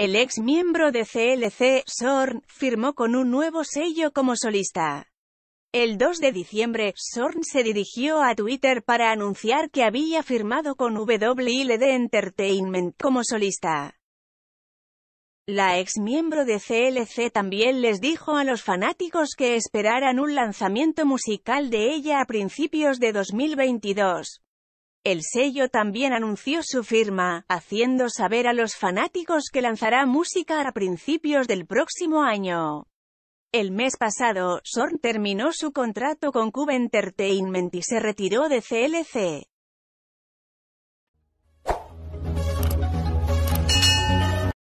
El ex miembro de CLC, Sorn, firmó con un nuevo sello como solista. El 2 de diciembre, Sorn se dirigió a Twitter para anunciar que había firmado con WLD Entertainment como solista. La ex miembro de CLC también les dijo a los fanáticos que esperaran un lanzamiento musical de ella a principios de 2022. El sello también anunció su firma, haciendo saber a los fanáticos que lanzará música a principios del próximo año. El mes pasado, Sorn terminó su contrato con Cube Entertainment y se retiró de CLC.